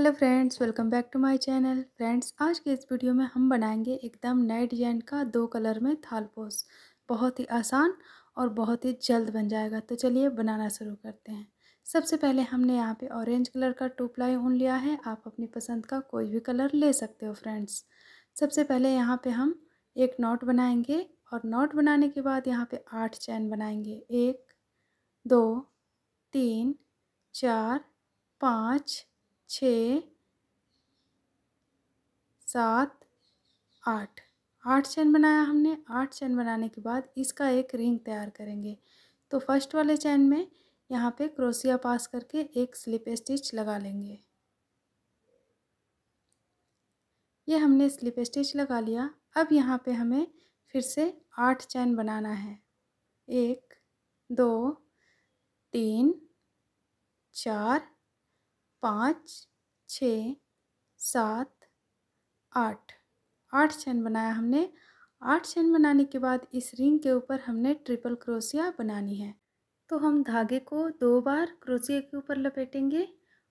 hello friends welcome back to my channel friends आज के इस वीडियो में हम बनाएंगे एकदम नए डिजाइन का दो कलर में थालपोस बहुत ही आसान और बहुत ही जल्द बन जाएगा तो चलिए बनाना शुरू करते हैं सबसे पहले हमने यहाँ पे ऑरेंज कलर का टू प्लाई ऊन लिया है आप अपनी पसंद का कोई भी कलर ले सकते हो फ्रेंड्स सबसे पहले यहाँ पर हम एक नोट बनाएंगे और नोट बनाने के बाद यहाँ पर आठ चैन बनाएंगे एक दो तीन चार पाँच छ सात आठ आठ चैन बनाया हमने आठ चैन बनाने के बाद इसका एक रिंग तैयार करेंगे तो फर्स्ट वाले चैन में यहाँ पे क्रोसिया पास करके एक स्लिप स्टिच लगा लेंगे ये हमने स्लिप स्टिच लगा लिया अब यहाँ पे हमें फिर से आठ चैन बनाना है एक दो तीन चार पाँच छ सात आठ आठ चैन बनाया हमने आठ चैन बनाने के बाद इस रिंग के ऊपर हमने ट्रिपल क्रोशिया बनानी है तो हम धागे को दो बार क्रोशिया के ऊपर लपेटेंगे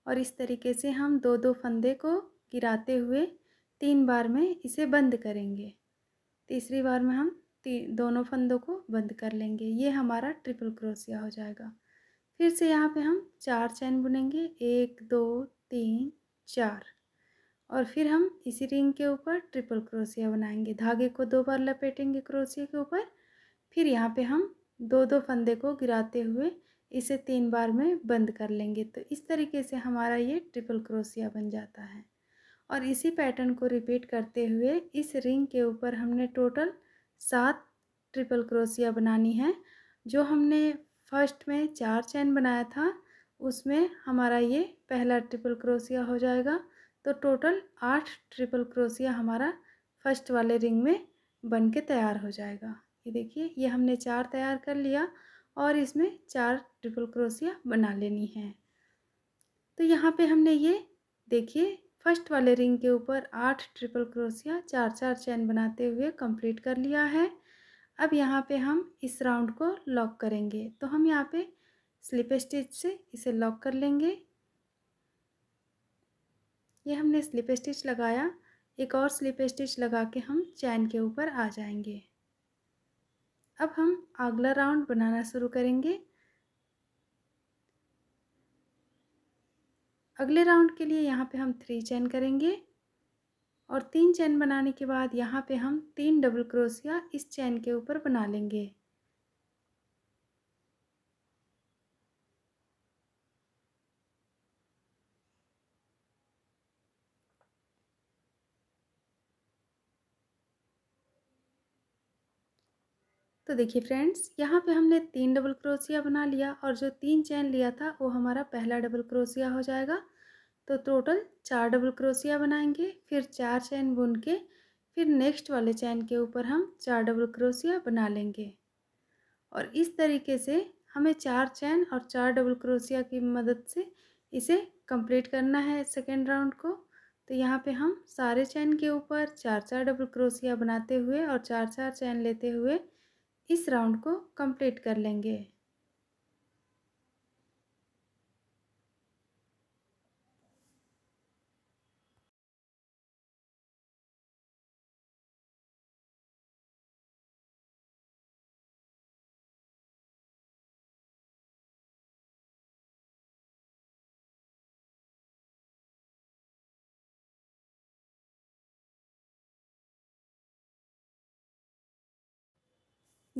और इस तरीके से हम दो दो फंदे को गिराते हुए तीन बार में इसे बंद करेंगे तीसरी बार में हम ती, दोनों फंदों को बंद कर लेंगे ये हमारा ट्रिपल क्रोशिया हो जाएगा फिर से यहाँ पे हम चार चैन बुनेंगे एक दो तीन चार और फिर हम इसी रिंग के ऊपर ट्रिपल क्रोशिया बनाएंगे धागे को दो बार लपेटेंगे क्रोशिया के ऊपर फिर यहाँ पे हम दो दो फंदे को गिराते हुए इसे तीन बार में बंद कर लेंगे तो इस तरीके से हमारा ये ट्रिपल क्रोशिया बन जाता है और इसी पैटर्न को रिपीट करते हुए इस रिंग के ऊपर हमने टोटल सात ट्रिपल क्रोशिया बनानी है जो हमने फर्स्ट में चार चैन बनाया था उसमें हमारा ये पहला ट्रिपल क्रोसिया हो जाएगा तो टोटल आठ ट्रिपल क्रोसिया हमारा फर्स्ट वाले रिंग में बन के तैयार हो जाएगा ये देखिए ये हमने चार तैयार कर लिया और इसमें चार ट्रिपल क्रोसिया बना लेनी है तो यहाँ पे हमने ये देखिए फर्स्ट वाले रिंग के ऊपर आठ ट्रिपल क्रोसिया चार चार चैन बनाते हुए कंप्लीट कर लिया है अब यहाँ पे हम इस राउंड को लॉक करेंगे तो हम यहाँ पे स्लिप स्टिच से इसे लॉक कर लेंगे ये हमने स्लिप स्टिच लगाया एक और स्लिप स्टिच लगा के हम चैन के ऊपर आ जाएंगे अब हम अगला राउंड बनाना शुरू करेंगे अगले राउंड के लिए यहाँ पे हम थ्री चैन करेंगे और तीन चैन बनाने के बाद यहाँ पे हम तीन डबल क्रोशिया इस चैन के ऊपर बना लेंगे तो देखिए फ्रेंड्स यहाँ पे हमने तीन डबल क्रोशिया बना लिया और जो तीन चैन लिया था वो हमारा पहला डबल क्रोशिया हो जाएगा तो टोटल चार डबल क्रोसिया बनाएंगे फिर चार चैन बुन के फिर नेक्स्ट वाले चैन के ऊपर हम चार डबल क्रोसिया बना लेंगे और इस तरीके से हमें चार चैन और चार डबल क्रोसिया की मदद से इसे कंप्लीट करना है सेकेंड राउंड को तो यहाँ पे हम सारे चैन के ऊपर चार चार डबल क्रोसिया बनाते हुए और चार चार चैन लेते हुए इस राउंड को कंप्लीट कर लेंगे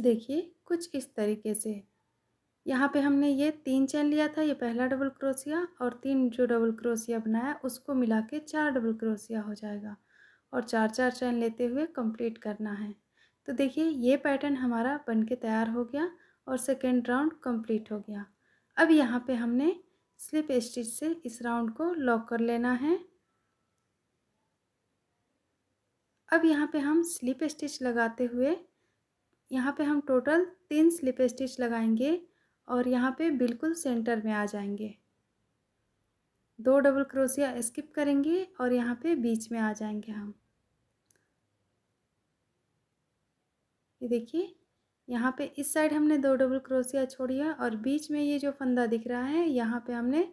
देखिए कुछ इस तरीके से यहाँ पे हमने ये तीन चैन लिया था ये पहला डबल क्रोशिया और तीन जो डबल क्रोशिया बनाया उसको मिला के चार डबल क्रोशिया हो जाएगा और चार चार चैन लेते हुए कंप्लीट करना है तो देखिए ये पैटर्न हमारा बन के तैयार हो गया और सेकेंड राउंड कंप्लीट हो गया अब यहाँ पे हमने स्लिप स्टिच से इस राउंड को लॉक कर लेना है अब यहाँ पे हम स्लिप स्टिच लगाते हुए यहाँ पे हम टोटल तीन स्लिप स्टिच लगाएंगे और यहाँ पे बिल्कुल सेंटर में आ जाएंगे दो डबल क्रोशिया स्किप करेंगे और यहाँ पे बीच में आ जाएंगे हम ये देखिए यहाँ पे इस साइड हमने दो डबल क्रोशिया छोड़ी है और बीच में ये जो फंदा दिख रहा है यहाँ पे हमने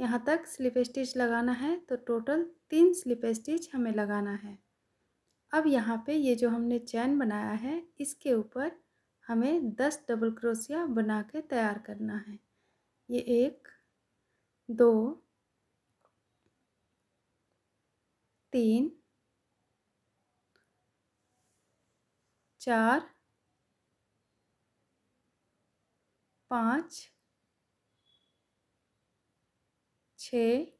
यहाँ तक स्लिप स्टिच लगाना है तो टोटल तीन स्लिप स्टिच हमें लगाना है अब यहाँ पे ये जो हमने चैन बनाया है इसके ऊपर हमें दस डबल क्रोशिया बना के तैयार करना है ये एक दो तीन चार पाँच छत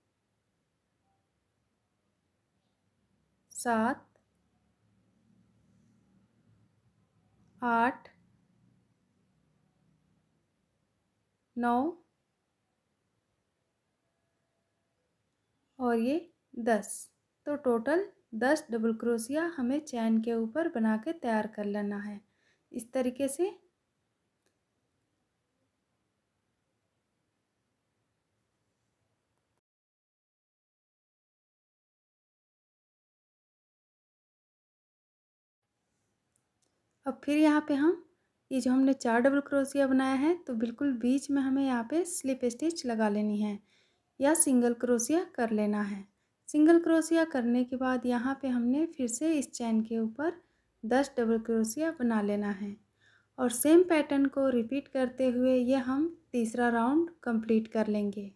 आठ नौ और ये दस तो टोटल दस डबल क्रोसिया हमें चैन के ऊपर बना के तैयार कर लेना है इस तरीके से अब फिर यहाँ पे हम ये जो हमने चार डबल क्रोशिया बनाया है तो बिल्कुल बीच में हमें यहाँ पे स्लिप स्टिच लगा लेनी है या सिंगल क्रोशिया कर लेना है सिंगल क्रोशिया करने के बाद यहाँ पे हमने फिर से इस चैन के ऊपर दस डबल क्रोशिया बना लेना है और सेम पैटर्न को रिपीट करते हुए ये हम तीसरा राउंड कंप्लीट कर लेंगे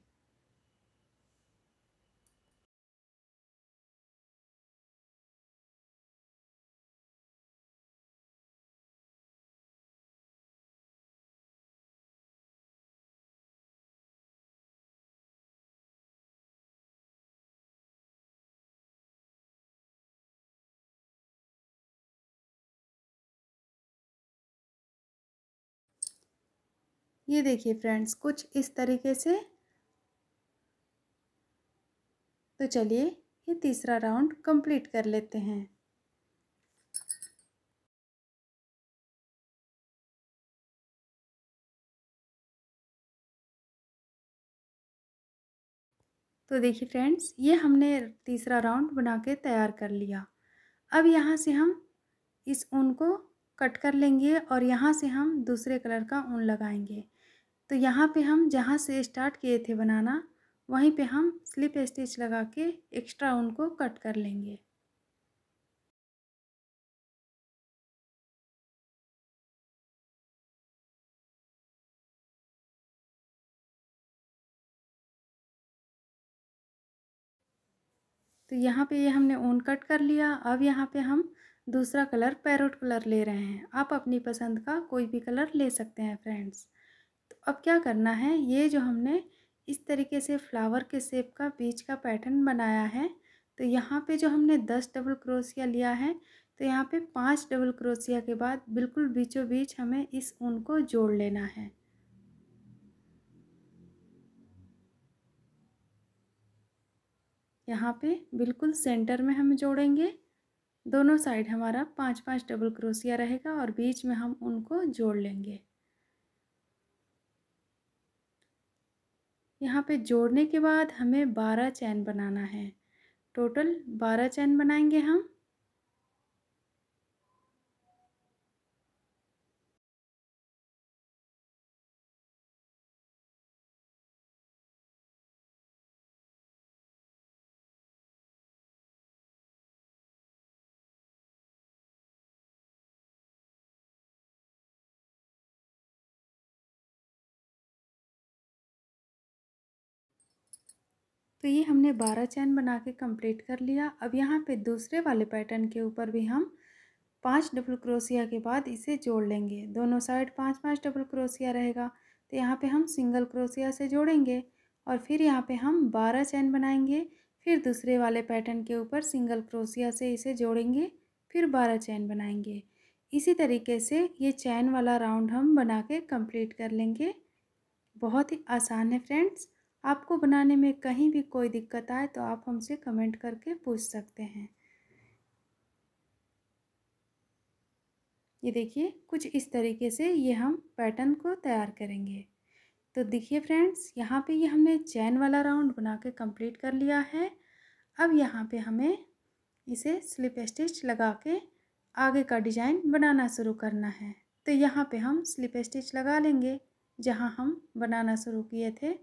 ये देखिए फ्रेंड्स कुछ इस तरीके से तो चलिए ये तीसरा राउंड कंप्लीट कर लेते हैं तो देखिए फ्रेंड्स ये हमने तीसरा राउंड बना के तैयार कर लिया अब यहाँ से हम इस ऊन को कट कर लेंगे और यहाँ से हम दूसरे कलर का ऊन लगाएंगे तो यहाँ पे हम जहाँ से स्टार्ट किए थे बनाना वहीं पे हम स्लिप स्टिच लगा के एक्स्ट्रा उनको कट कर लेंगे तो यहाँ पे ये यह हमने ऊन कट कर लिया अब यहाँ पे हम दूसरा कलर पैरोट कलर ले रहे हैं आप अपनी पसंद का कोई भी कलर ले सकते हैं फ्रेंड्स अब क्या करना है ये जो हमने इस तरीके से फ्लावर के शेप का बीच का पैटर्न बनाया है तो यहाँ पे जो हमने दस डबल क्रोशिया लिया है तो यहाँ पे पांच डबल क्रोशिया के बाद बिल्कुल बीचों बीच हमें इस ऊन को जोड़ लेना है यहाँ पे बिल्कुल सेंटर में हम जोड़ेंगे दोनों साइड हमारा पांच पांच डबल क्रोशिया रहेगा और बीच में हम उनको जोड़ लेंगे यहाँ पे जोड़ने के बाद हमें बारह चैन बनाना है टोटल बारह चैन बनाएंगे हम तो ये हमने बारह चैन बना के कम्प्लीट कर लिया अब यहाँ पे दूसरे वाले पैटर्न के ऊपर भी हम पांच डबल क्रोसिया के बाद इसे जोड़ लेंगे दोनों साइड पांच पांच डबल क्रोसिया रहेगा तो यहाँ पे हम सिंगल क्रोसिया से जोड़ेंगे और फिर यहाँ पे हम बारह चैन बनाएंगे फिर दूसरे वाले पैटर्न के ऊपर सिंगल क्रोसिया से इसे जोड़ेंगे फिर बारह चैन बनाएंगे इसी तरीके से ये चैन वाला राउंड हम बना के कम्प्लीट कर लेंगे बहुत ही आसान है फ्रेंड्स आपको बनाने में कहीं भी कोई दिक्कत आए तो आप हमसे कमेंट करके पूछ सकते हैं ये देखिए कुछ इस तरीके से ये हम पैटर्न को तैयार करेंगे तो देखिए फ्रेंड्स यहाँ पे ये यह हमने चैन वाला राउंड बना के कम्प्लीट कर लिया है अब यहाँ पे हमें इसे स्लिप स्टिच लगा के आगे का डिज़ाइन बनाना शुरू करना है तो यहाँ पे हम स्लिप स्टिच लगा लेंगे जहाँ हम बनाना शुरू किए थे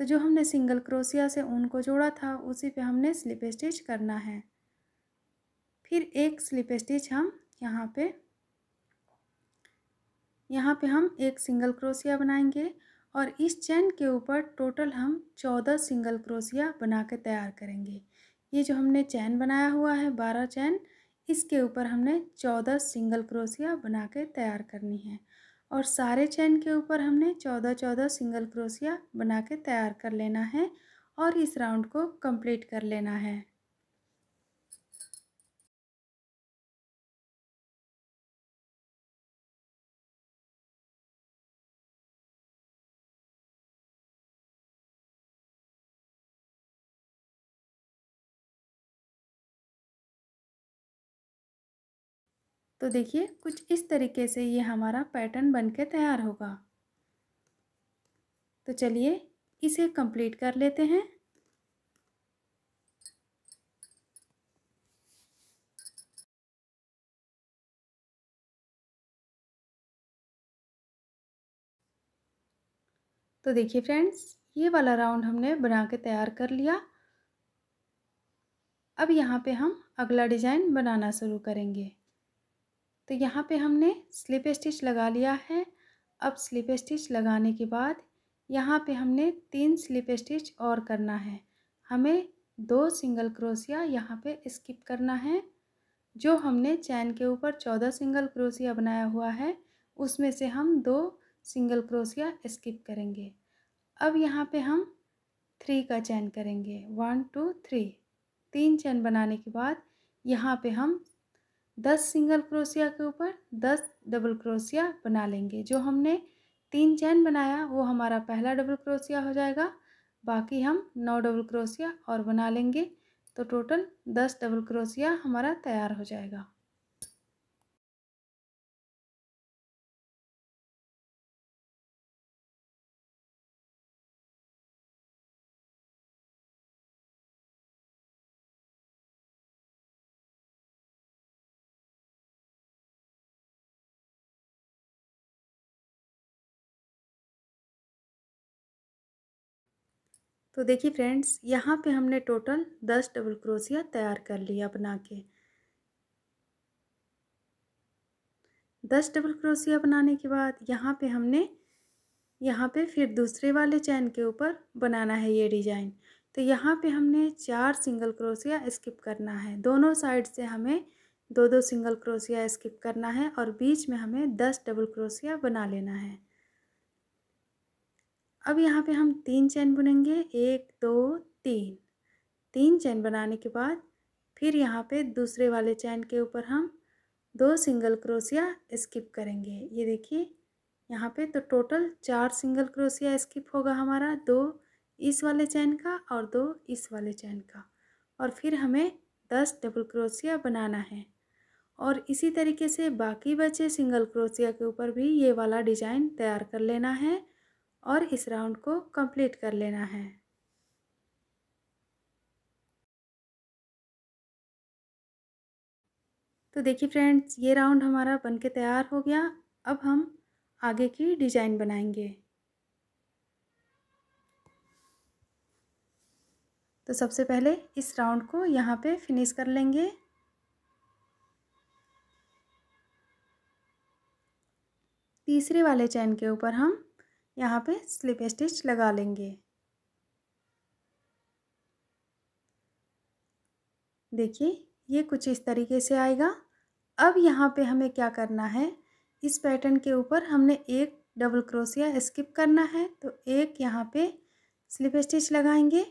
तो जो हमने सिंगल क्रोसिया से ऊन को जोड़ा था उसी पे हमने स्लिप स्टिच करना है फिर एक स्लिप स्टिच हम यहाँ पे यहाँ पे हम एक सिंगल क्रोसिया बनाएंगे और इस चैन के ऊपर टोटल हम चौदह सिंगल क्रोसिया बना के तैयार करेंगे ये जो हमने चैन बनाया हुआ है बारह चैन इसके ऊपर हमने चौदह सिंगल क्रोसिया बना के तैयार करनी है और सारे चैन के ऊपर हमने चौदह चौदह सिंगल क्रोसिया बना के तैयार कर लेना है और इस राउंड को कंप्लीट कर लेना है तो देखिए कुछ इस तरीके से ये हमारा पैटर्न बनके तैयार होगा तो चलिए इसे कंप्लीट कर लेते हैं तो देखिए फ्रेंड्स ये वाला राउंड हमने बना के तैयार कर लिया अब यहाँ पे हम अगला डिज़ाइन बनाना शुरू करेंगे तो यहाँ पे हमने स्लिप स्टिच लगा लिया है अब स्लिप स्टिच लगाने के बाद यहाँ पे हमने तीन स्लिप स्टिच और करना है हमें दो सिंगल क्रोसिया यहाँ पे स्किप करना है जो हमने चैन के ऊपर चौदह सिंगल क्रोसिया बनाया हुआ है उसमें से हम दो सिंगल क्रोसिया स्किप करेंगे अब यहाँ पे हम थ्री का चैन करेंगे वन टू थ्री तीन चैन बनाने के बाद यहाँ पे हम दस सिंगल क्रोशिया के ऊपर दस डबल क्रोशिया बना लेंगे जो हमने तीन चैन बनाया वो हमारा पहला डबल क्रोशिया हो जाएगा बाकी हम नौ डबल क्रोशिया और बना लेंगे तो टोटल दस डबल क्रोशिया हमारा तैयार हो जाएगा तो देखिए फ्रेंड्स यहाँ पे हमने टोटल दस डबल क्रोसिया तैयार कर लिया बना के दस डबल क्रोसिया बनाने के बाद यहाँ पे हमने यहाँ पे फिर दूसरे वाले चैन के ऊपर बनाना है ये डिजाइन तो यहाँ पे हमने चार सिंगल क्रोसिया स्किप करना है दोनों साइड से हमें दो दो सिंगल क्रोसिया स्किप करना है और बीच में हमें दस डबल क्रोसिया बना लेना है अब यहाँ पे हम तीन चैन बुनेंगे एक दो तीन तीन चैन बनाने के बाद फिर यहाँ पे दूसरे वाले चैन के ऊपर हम दो सिंगल क्रोसिया स्किप करेंगे ये देखिए यहाँ पे तो टोटल चार सिंगल क्रोसिया स्किप होगा हमारा दो इस वाले चैन का और दो इस वाले चैन का और फिर हमें दस डबल क्रोसिया बनाना है और इसी तरीके से बाकी बचे सिंगल क्रोसिया के ऊपर भी ये वाला डिजाइन तैयार कर लेना है और इस राउंड को कंप्लीट कर लेना है तो देखिए फ्रेंड्स ये राउंड हमारा बनके तैयार हो गया अब हम आगे की डिजाइन बनाएंगे तो सबसे पहले इस राउंड को यहाँ पे फिनिश कर लेंगे तीसरे वाले चैन के ऊपर हम यहाँ पे स्लिप स्टिच लगा लेंगे देखिए ये कुछ इस तरीके से आएगा अब यहाँ पे हमें क्या करना है इस पैटर्न के ऊपर हमने एक डबल क्रोसिया स्किप करना है तो एक यहाँ पे स्लिप स्टिच लगाएंगे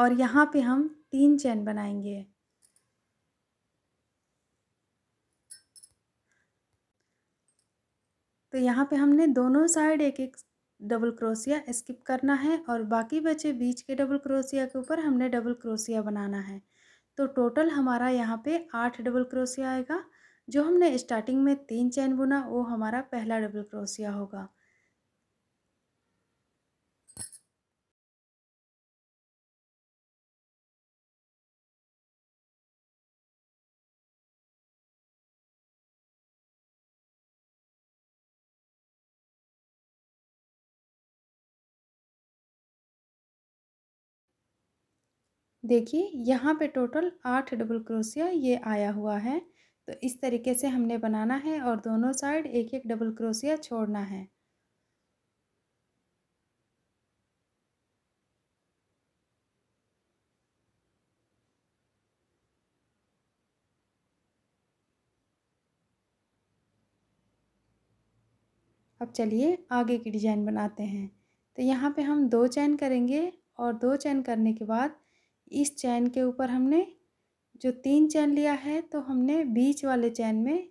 और यहाँ पे हम तीन चैन बनाएंगे तो यहाँ पे हमने दोनों साइड एक एक डबल क्रोसिया स्किप करना है और बाकी बचे बीच के डबल क्रोसिया के ऊपर हमने डबल क्रोसिया बनाना है तो टोटल हमारा यहाँ पे आठ डबल क्रोसिया आएगा जो हमने स्टार्टिंग में तीन चैन बुना वो हमारा पहला डबल क्रोसिया होगा देखिए यहाँ पे टोटल आठ डबल क्रोशिया ये आया हुआ है तो इस तरीके से हमने बनाना है और दोनों साइड एक एक डबल क्रोशिया छोड़ना है अब चलिए आगे की डिज़ाइन बनाते हैं तो यहाँ पे हम दो चैन करेंगे और दो चैन करने के बाद इस चैन के ऊपर हमने जो तीन चैन लिया है तो हमने बीच वाले चैन में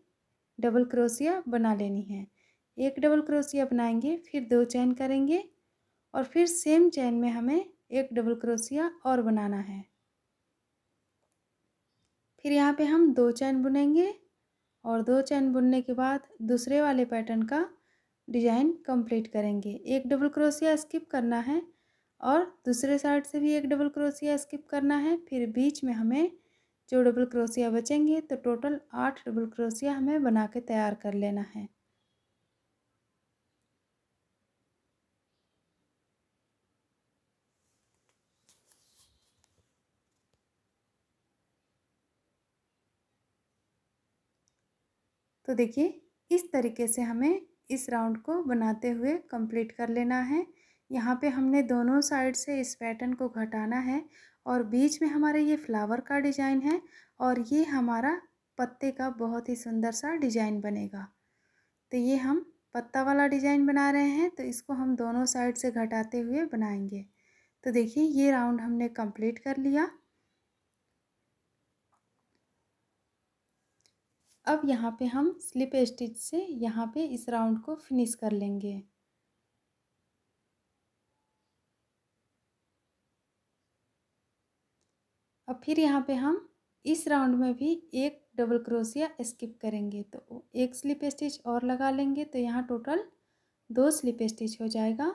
डबल क्रोसिया बना लेनी है एक डबल क्रोसिया बनाएंगे फिर दो चैन करेंगे और फिर सेम चैन में हमें एक डबल क्रोसिया और बनाना है फिर यहाँ पे हम दो चैन बुनेंगे और दो चैन बुनने के बाद दूसरे वाले पैटर्न का डिज़ाइन कंप्लीट करेंगे एक डबल क्रोसिया स्किप करना है और दूसरे साइड से भी एक डबल क्रोसिया स्किप करना है फिर बीच में हमें जो डबल क्रोसिया बचेंगे तो टोटल आठ डबल क्रोसिया हमें बना के तैयार कर लेना है तो देखिए इस तरीके से हमें इस राउंड को बनाते हुए कंप्लीट कर लेना है यहाँ पे हमने दोनों साइड से इस पैटर्न को घटाना है और बीच में हमारे ये फ्लावर का डिज़ाइन है और ये हमारा पत्ते का बहुत ही सुंदर सा डिज़ाइन बनेगा तो ये हम पत्ता वाला डिज़ाइन बना रहे हैं तो इसको हम दोनों साइड से घटाते हुए बनाएंगे तो देखिए ये राउंड हमने कंप्लीट कर लिया अब यहाँ पे हम स्लिप स्टिच से यहाँ पे इस राउंड को फिनिश कर लेंगे अब फिर यहाँ पे हम इस राउंड में भी एक डबल क्रोशिया स्किप करेंगे तो एक स्लिप स्टिच और लगा लेंगे तो यहाँ टोटल दो स्लिप स्टिच हो जाएगा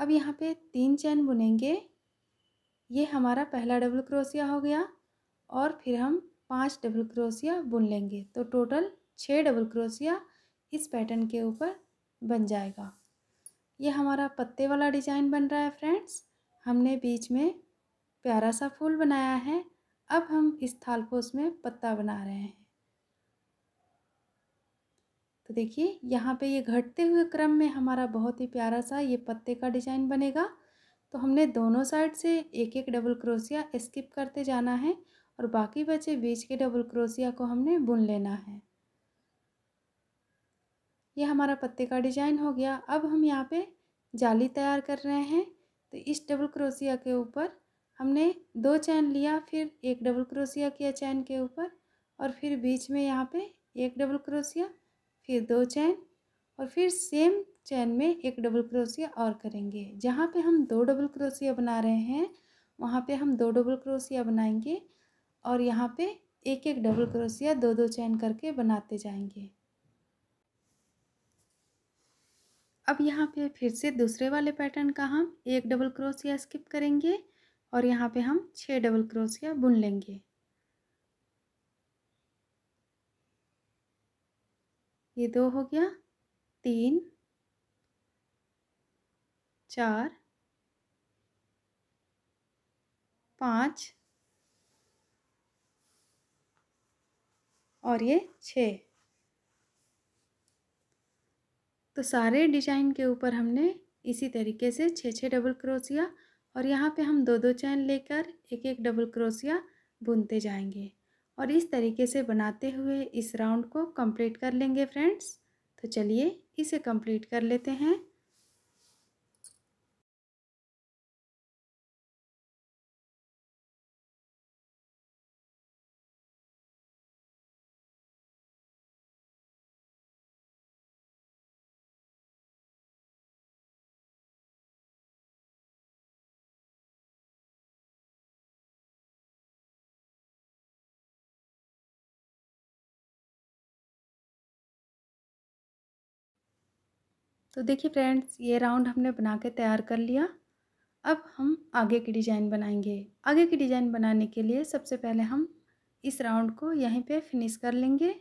अब यहाँ पे तीन चैन बुनेंगे ये हमारा पहला डबल क्रोशिया हो गया और फिर हम पांच डबल क्रोशिया बुन लेंगे तो टोटल छः डबल क्रोशिया इस पैटर्न के ऊपर बन जाएगा ये हमारा पत्ते वाला डिजाइन बन रहा है फ्रेंड्स हमने बीच में प्यारा सा फूल बनाया है अब हम इस थालपोस में पत्ता बना रहे हैं तो देखिए यहाँ पे ये घटते हुए क्रम में हमारा बहुत ही प्यारा सा ये पत्ते का डिजाइन बनेगा तो हमने दोनों साइड से एक एक डबल क्रोसिया स्किप करते जाना है और बाकी बचे बीच के डबल क्रोसिया को हमने बुन लेना है ये हमारा पत्ते का डिजाइन हो गया अब हम यहाँ पे जाली तैयार कर रहे हैं तो इस डबल क्रोसिया के ऊपर हमने दो चैन लिया फिर एक डबल क्रोसिया किया चैन के ऊपर और फिर बीच में यहाँ पे एक डबल क्रोसिया फिर दो चैन और फिर सेम चैन में एक डबल क्रोसिया और करेंगे जहाँ पे हम दो डबल क्रोसिया बना रहे हैं वहाँ पे हम दो डबल क्रोसिया बनाएंगे और यहाँ पे एक एक डबल क्रोसिया दो दो चैन करके बनाते जाएंगे अब यहाँ पे फिर से दूसरे वाले पैटर्न का हम एक डबल क्रोशिया स्किप करेंगे और यहाँ पे हम छः डबल क्रोशिया बुन लेंगे ये दो हो गया तीन चार पाँच और ये छः तो सारे डिजाइन के ऊपर हमने इसी तरीके से छः छः डबल क्रोसिया और यहाँ पे हम दो दो चैन लेकर एक एक डबल क्रोसिया बुनते जाएंगे और इस तरीके से बनाते हुए इस राउंड को कंप्लीट कर लेंगे फ्रेंड्स तो चलिए इसे कंप्लीट कर लेते हैं तो देखिए फ्रेंड्स ये राउंड हमने बना के तैयार कर लिया अब हम आगे की डिज़ाइन बनाएंगे आगे की डिज़ाइन बनाने के लिए सबसे पहले हम इस राउंड को यहीं पे फिनिश कर लेंगे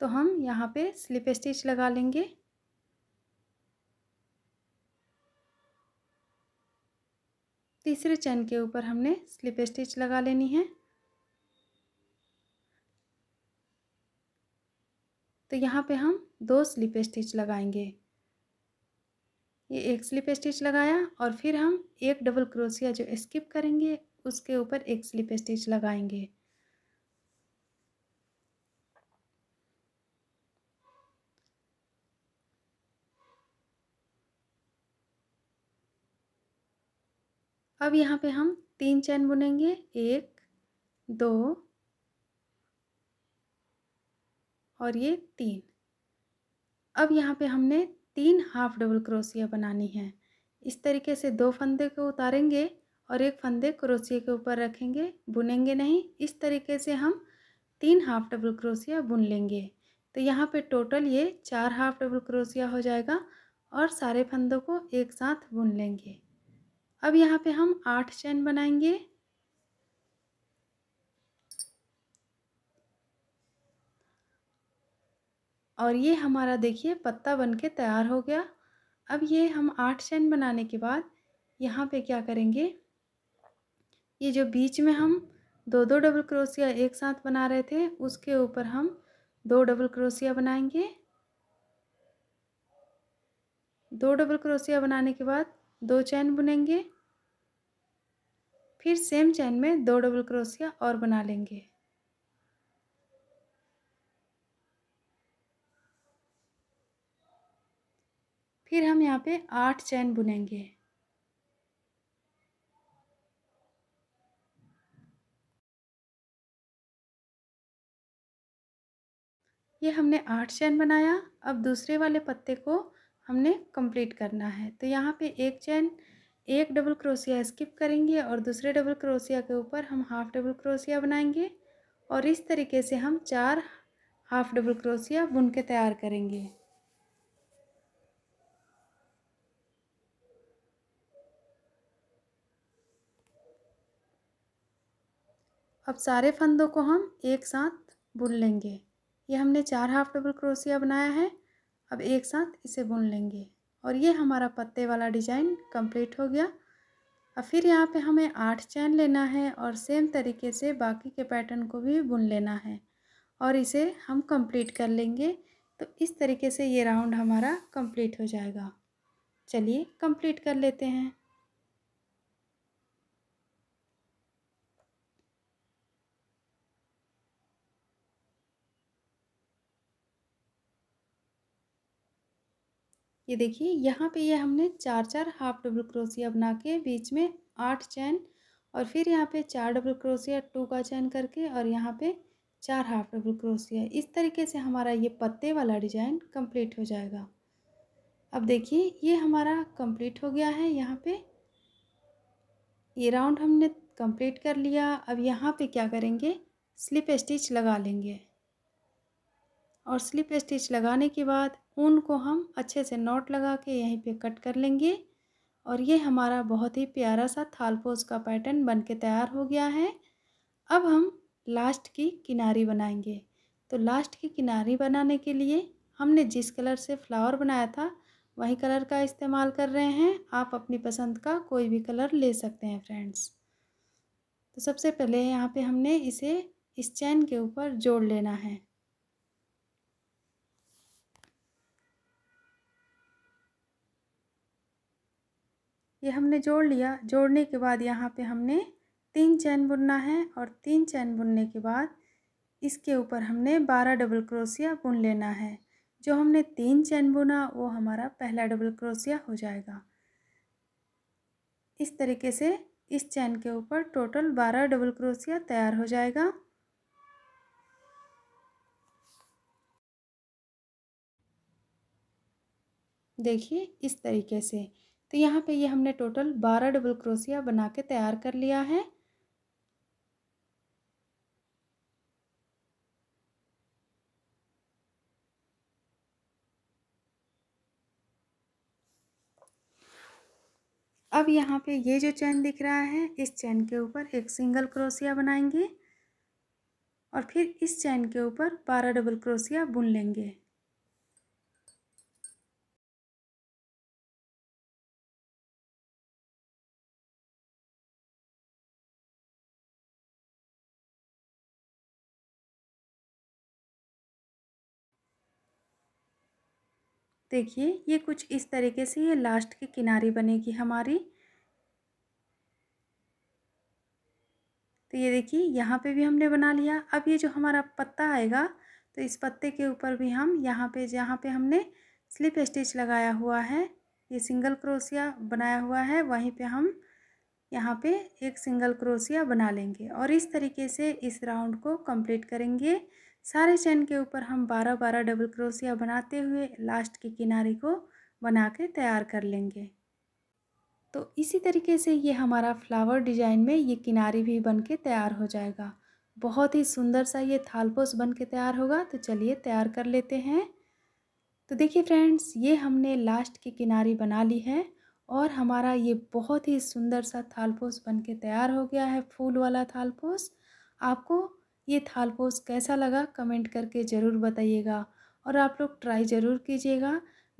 तो हम यहाँ पे स्लिप स्टिच लगा लेंगे तीसरे चैन के ऊपर हमने स्लिप स्टिच लगा लेनी है तो यहाँ पे हम दो स्लिप स्टिच लगाएंगे ये एक स्लिप स्टिच लगाया और फिर हम एक डबल क्रोशिया जो स्किप करेंगे उसके ऊपर एक स्लिप स्टिच लगाएंगे अब यहाँ पे हम तीन चैन बुनेंगे एक दो और ये तीन अब यहाँ पे हमने तीन हाफ डबल क्रोशिया बनानी है इस तरीके से दो फंदे को उतारेंगे और एक फंदे क्रोशिया के ऊपर रखेंगे बुनेंगे नहीं इस तरीके से हम तीन हाफ डबल क्रोशिया बुन लेंगे तो यहाँ पे टोटल ये चार हाफ डबल क्रोशिया हो जाएगा और सारे फंदों को एक साथ बुन लेंगे अब यहाँ पे हम आठ चैन बनाएंगे और ये हमारा देखिए पत्ता बन के तैयार हो गया अब ये हम आठ चैन बनाने के बाद यहाँ पे क्या करेंगे ये जो बीच में हम दो दो डबल क्रोसिया एक साथ बना रहे थे उसके ऊपर हम दो डबल क्रोसिया बनाएंगे दो डबल क्रोसिया बनाने के बाद दो चैन बुनेंगे फिर सेम चैन में दो डबल क्रोसिया और बना लेंगे फिर हम यहाँ पे आठ चैन बुनेंगे ये हमने आठ चैन बनाया अब दूसरे वाले पत्ते को हमने कंप्लीट करना है तो यहाँ पे एक चैन एक डबल क्रोसिया स्किप करेंगे और दूसरे डबल क्रोसिया के ऊपर हम हाफ डबल क्रोसिया बनाएंगे और इस तरीके से हम चार हाफ डबल क्रोसिया बुन के तैयार करेंगे अब सारे फंदों को हम एक साथ बुन लेंगे ये हमने चार हाफ डबल क्रोसिया बनाया है अब एक साथ इसे बुन लेंगे और ये हमारा पत्ते वाला डिजाइन कंप्लीट हो गया अब फिर यहाँ पे हमें आठ चैन लेना है और सेम तरीके से बाकी के पैटर्न को भी बुन लेना है और इसे हम कंप्लीट कर लेंगे तो इस तरीके से ये राउंड हमारा कंप्लीट हो जाएगा चलिए कंप्लीट कर लेते हैं ये देखिए यहाँ पे ये हमने चार चार हाफ डबल क्रोसिया बना के बीच में आठ चैन और फिर यहाँ पे चार डबल क्रोसिया टू का चैन करके और यहाँ पे चार हाफ डबल क्रोसिया इस तरीके से हमारा ये पत्ते वाला डिजाइन कंप्लीट हो जाएगा अब देखिए ये हमारा कंप्लीट हो गया है यहाँ पे ये राउंड हमने कंप्लीट कर लिया अब यहाँ पे क्या करेंगे स्लिप स्टिच लगा लेंगे और स्लिप स्टिच लगाने के बाद ऊन को हम अच्छे से नोट लगा के यहीं पे कट कर लेंगे और ये हमारा बहुत ही प्यारा सा थालपोज का पैटर्न बन के तैयार हो गया है अब हम लास्ट की किनारी बनाएंगे तो लास्ट की किनारी बनाने के लिए हमने जिस कलर से फ्लावर बनाया था वही कलर का इस्तेमाल कर रहे हैं आप अपनी पसंद का कोई भी कलर ले सकते हैं फ्रेंड्स तो सबसे पहले यहाँ पे हमने इसे इस चैन के ऊपर जोड़ लेना है ये हमने जोड़ लिया जोड़ने के बाद यहाँ पे हमने तीन चैन बुनना है और तीन चैन बुनने के बाद इसके ऊपर हमने बारह डबल क्रोसिया बुन लेना है जो हमने तीन चैन बुना वो हमारा पहला डबल क्रोसिया हो जाएगा इस तरीके से इस चैन के ऊपर टोटल बारह डबल क्रोसिया तैयार हो जाएगा देखिए इस तरीके से तो यहाँ पे ये हमने टोटल बारह डबल क्रोसिया बना के तैयार कर लिया है अब यहाँ पे ये जो चैन दिख रहा है इस चैन के ऊपर एक सिंगल क्रोसिया बनाएंगे और फिर इस चैन के ऊपर बारह डबल क्रोसिया बुन लेंगे देखिए ये कुछ इस तरीके से ये लास्ट की किनारी बनेगी हमारी तो ये देखिए यहाँ पे भी हमने बना लिया अब ये जो हमारा पत्ता आएगा तो इस पत्ते के ऊपर भी हम यहाँ पे जहाँ पे हमने स्लिप स्टिच लगाया हुआ है ये सिंगल क्रोसिया बनाया हुआ है वहीं पे हम यहाँ पे एक सिंगल क्रोसिया बना लेंगे और इस तरीके से इस राउंड को कंप्लीट करेंगे सारे चैन के ऊपर हम बारह बारह डबल क्रोसिया बनाते हुए लास्ट के किनारे को बना के तैयार कर लेंगे तो इसी तरीके से ये हमारा फ्लावर डिजाइन में ये किनारी भी बन के तैयार हो जाएगा बहुत ही सुंदर सा ये थालपोस बन के तैयार होगा तो चलिए तैयार कर लेते हैं तो देखिए फ्रेंड्स ये हमने लास्ट की किनारी बना ली है और हमारा ये बहुत ही सुंदर सा थालपोस बन के तैयार हो गया है फूल वाला थालपोस आपको ये थाल पोस कैसा लगा कमेंट करके ज़रूर बताइएगा और आप लोग ट्राई ज़रूर कीजिएगा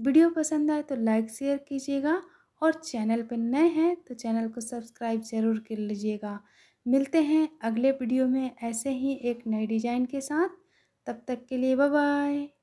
वीडियो पसंद आए तो लाइक शेयर कीजिएगा और चैनल पर नए हैं तो चैनल को सब्सक्राइब ज़रूर कर लीजिएगा मिलते हैं अगले वीडियो में ऐसे ही एक नए डिज़ाइन के साथ तब तक के लिए बाय